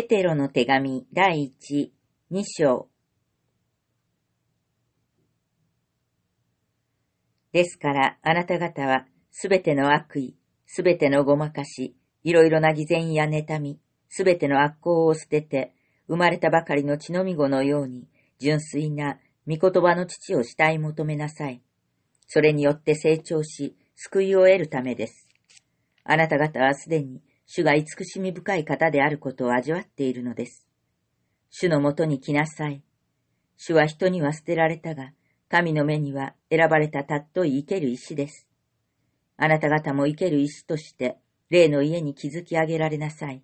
ペテロの手紙第一、二章。ですから、あなた方は、すべての悪意、すべてのごまかし、いろいろな偽善や妬み、すべての悪行を捨てて、生まれたばかりの血のみ子のように、純粋な御言葉の父を慕い求めなさい。それによって成長し、救いを得るためです。あなた方はすでに主が慈しみ深い方であることを味わっているのです。主のもとに来なさい。主は人には捨てられたが、神の目には選ばれたたっとい生ける石です。あなた方も生ける石として、霊の家に築き上げられなさい。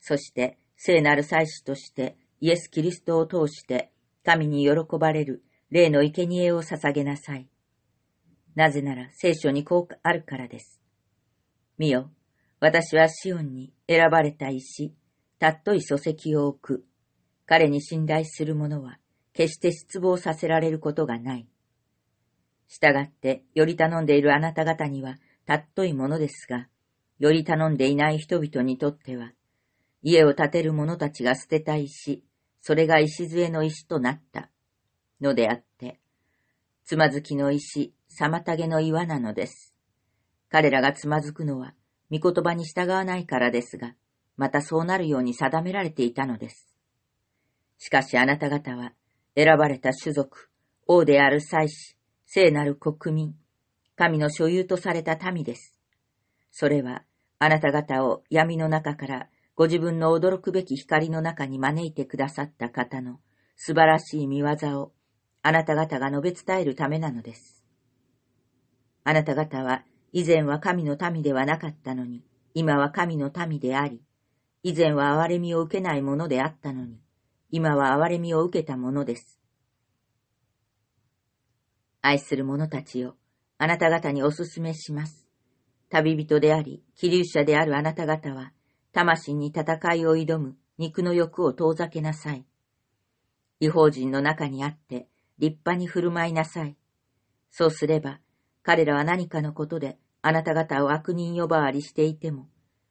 そして、聖なる祭司として、イエス・キリストを通して、神に喜ばれる霊の生贄を捧げなさい。なぜなら聖書にこうあるからです。見よ、私はシオンに選ばれた石、たっとい礎石を置く。彼に信頼する者は、決して失望させられることがない。従って、より頼んでいるあなた方には、たっといものですが、より頼んでいない人々にとっては、家を建てる者たちが捨てた石、それが礎の石となった。のであって、つまずきの石、妨げの岩なのです。彼らがつまずくのは、御言葉に従わないからですが、またそうなるように定められていたのです。しかしあなた方は、選ばれた種族、王である祭司、聖なる国民、神の所有とされた民です。それは、あなた方を闇の中からご自分の驚くべき光の中に招いてくださった方の素晴らしい見業をあなた方が述べ伝えるためなのです。あなた方は以前は神の民ではなかったのに、今は神の民であり、以前は憐れみを受けないものであったのに、今は憐れみを受けたものです。愛する者たちよ、あなた方にお勧めします。旅人であり、気流者であるあなた方は、魂に戦いを挑む肉の欲を遠ざけなさい。違法人の中にあって、立派に振る舞いなさい。そうすれば、彼らは何かのことであなた方を悪人呼ばわりしていても、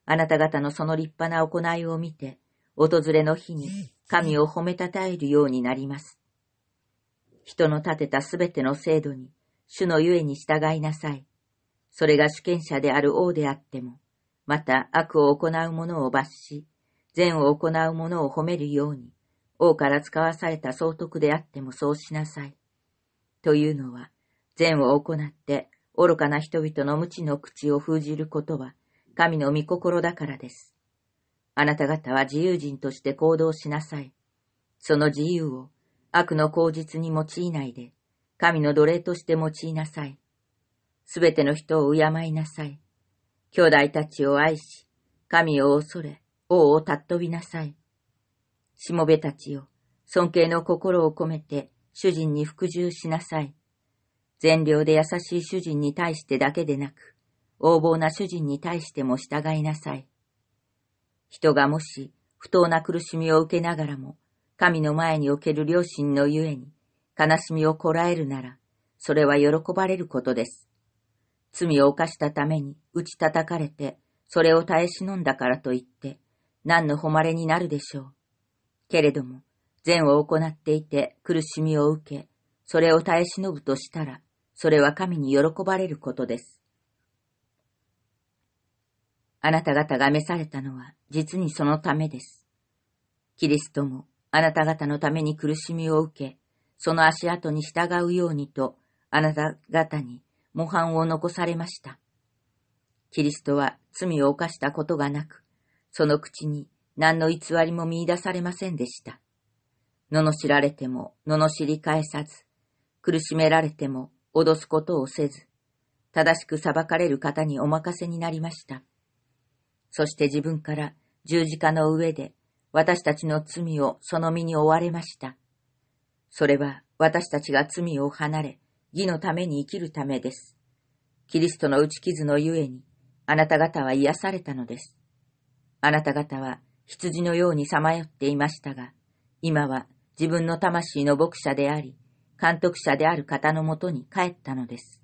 あなた方のその立派な行いを見て、訪れの日に神を褒めたたえるようになります。人の立てたすべての制度に、主のゆえに従いなさい。それが主権者である王であっても、また悪を行う者を罰し、善を行う者を褒めるように、王から使わされた総督であってもそうしなさい。というのは、善を行って愚かな人々の無知の口を封じることは、神の御心だからです。あなた方は自由人として行動しなさい。その自由を悪の口実に用いないで、神の奴隷として用いなさい。すべての人を敬いなさい。兄弟たちを愛し、神を恐れ、王を尊びなさい。しもべたちを尊敬の心を込めて主人に服従しなさい。善良で優しい主人に対してだけでなく、横暴な主人に対しても従いなさい。人がもし不当な苦しみを受けながらも、神の前における良心のゆえに、悲しみをこらえるなら、それは喜ばれることです。罪を犯したために打ち叩かれて、それを耐え忍んだからといって、何の誉れになるでしょう。けれども、善を行っていて苦しみを受け、それを耐え忍ぶとしたら、それは神に喜ばれることです。あなた方が召されたのは実にそのためです。キリストもあなた方のために苦しみを受け、その足跡に従うようにと、あなた方に模範を残されました。キリストは罪を犯したことがなく、その口に何の偽りも見出されませんでした。罵られても罵り返さず、苦しめられても脅すことをせず、正しく裁かれる方にお任せになりました。そして自分から十字架の上で私たちの罪をその身に追われました。それは私たちが罪を離れ、義のために生きるためです。キリストの打ち傷のゆえに、あなた方は癒されたのです。あなた方は羊のようにさまよっていましたが、今は自分の魂の牧者であり、監督者である方のもとに帰ったのです。